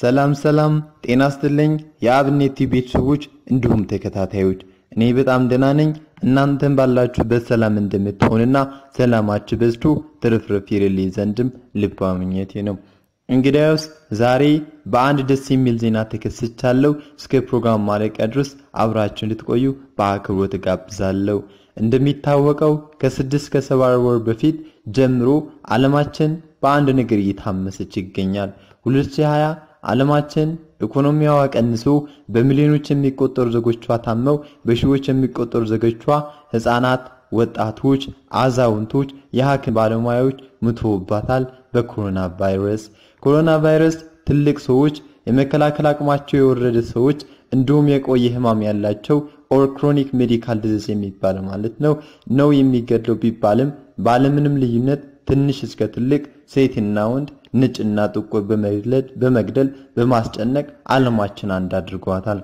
ሰላም ሰላም፣ ጤና ይስጥልኝ የአብነት ቲዩብ ቤተሰቦች እንዲሁም ተከታታዮች፣ እኔ በጣም ደህና ነኝ። እናንተም ባላችሁበት ሰላም እንደምትሆንና ሰላማችሁ በዝቶ ትርፍርፍ ይልልኝ ዘንድም ልብ ምኞቴ ነው። እንግዲያውስ ዛሬ በአንድ ደስ የሚል ዜና ተከስቻለሁ። እስከ ፕሮግራም ማለቂያ ድረስ አብራችሁ እንድትቆዩ በአክብሮት እጋብዛለሁ። እንደሚታወቀው ከስድስት ከሰባት ወር በፊት ጀምሮ ዓለማችን በአንድ ነገር እየታመሰች ይገኛል 2020 ዓለማችን ኢኮኖሚያዋ ቀንሶ በሚሊዮኖች የሚቆጠሩ ዜጎቿ ታመው በሺዎች የሚቆጠሩ ዜጎቿ ሕፃናት፣ ወጣቶች፣ አዛውንቶች፣ የሐኪም ባለሙያዎች ሙተውባታል በኮሮና ቫይረስ። ኮሮና ቫይረስ ትልቅ ሰዎች፣ የመከላከል አቅማቸው የወረደ ሰዎች እንዲሁም የቆየ ህማም ያላቸው ኦር ክሮኒክ ሜዲካል ዲዚዝ የሚባል ማለት ነው ነው የሚገድለው ቢባልም ባለምንም ልዩነት ትንሽ እስከ ትልቅ ሴትና ወንድ ነጭና ጥቁር በመግደል በማስጨነቅ ዓለማችን አንድ አድርጓታል።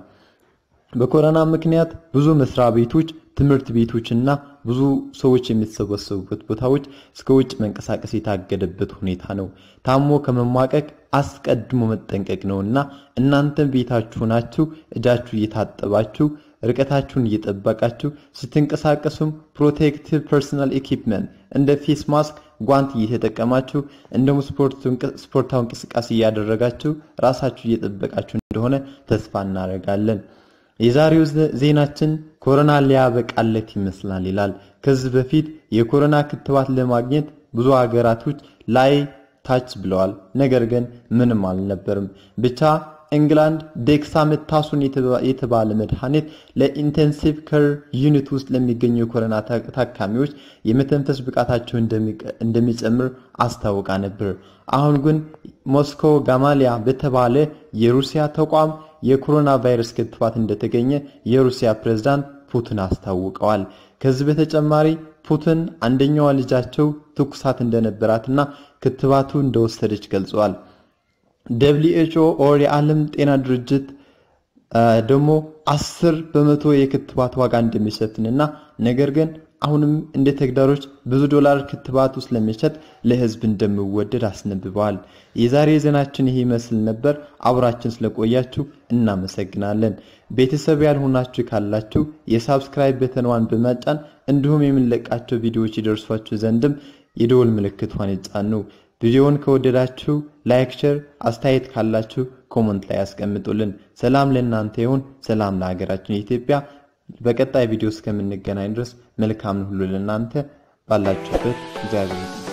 በኮረና ምክንያት ብዙ መስሪያ ቤቶች፣ ትምህርት ቤቶችና ብዙ ሰዎች የሚሰበሰቡበት ቦታዎች እስከ ውጭ መንቀሳቀስ የታገደበት ሁኔታ ነው። ታሞ ከመማቀቅ አስቀድሞ መጠንቀቅ ነውና እናንተም ቤታችሁ ናችሁ እጃችሁ እየታጠባችሁ ርቀታችሁን እየጠበቃችሁ ስትንቀሳቀሱም ፕሮቴክቲቭ ፐርሰናል ኢኩፕመንት እንደ ፌስ ማስክ፣ ጓንት እየተጠቀማችሁ እንደውም ስፖርታዊ እንቅስቃሴ እያደረጋችሁ ራሳችሁ እየጠበቃችሁ እንደሆነ ተስፋ እናደርጋለን። የዛሬው ዜናችን ኮሮና ሊያበቃለት ይመስላል ይላል። ከዚህ በፊት የኮሮና ክትባት ለማግኘት ብዙ ሀገራቶች ላይ ታች ብለዋል። ነገር ግን ምንም አልነበርም ብቻ ኢንግላንድ ዴክሳሜታሶን የተባለ መድኃኒት ለኢንቴንሲቭ ከር ዩኒት ውስጥ ለሚገኙ የኮሮና ታካሚዎች የመተንፈስ ብቃታቸው እንደሚጨምር አስታውቃ ነበር። አሁን ግን ሞስኮ ጋማሊያ በተባለ የሩሲያ ተቋም የኮሮና ቫይረስ ክትባት እንደተገኘ የሩሲያ ፕሬዝዳንት ፑቲን አስታውቀዋል። ከዚህ በተጨማሪ ፑቲን አንደኛዋ ልጃቸው ትኩሳት እንደነበራትና ክትባቱ እንደወሰደች ገልጸዋል። ደብሊኤችኦ ኦር የዓለም ጤና ድርጅት ደግሞ አስር በመቶ የክትባት ዋጋ እንደሚሸፍን እና ነገር ግን አሁንም እንደ ተግዳሮች ብዙ ዶላር ክትባት ውስጥ ለሚሸጥ ለህዝብ እንደምወደድ አስነብበዋል። የዛሬ ዜናችን ይህ ይመስል ነበር። አብራችን ስለቆያችሁ እናመሰግናለን። ቤተሰብ ያልሆናችሁ ካላችሁ የሳብስክራይብ በተንዋን በመጫን እንዲሁም የምንለቃቸው ቪዲዮዎች ይደርሷችሁ ዘንድም የደወል ምልክቷን ይጫኑ። ቪዲዮውን ከወደዳችሁ ላይክ፣ ሼር፣ አስተያየት ካላችሁ ኮመንት ላይ ያስቀምጡልን። ሰላም ለእናንተ ይሁን፣ ሰላም ለሀገራችን ኢትዮጵያ። በቀጣይ ቪዲዮ እስከምንገናኝ ድረስ መልካምን ሁሉ ለእናንተ ባላችሁበት እግዚአብሔር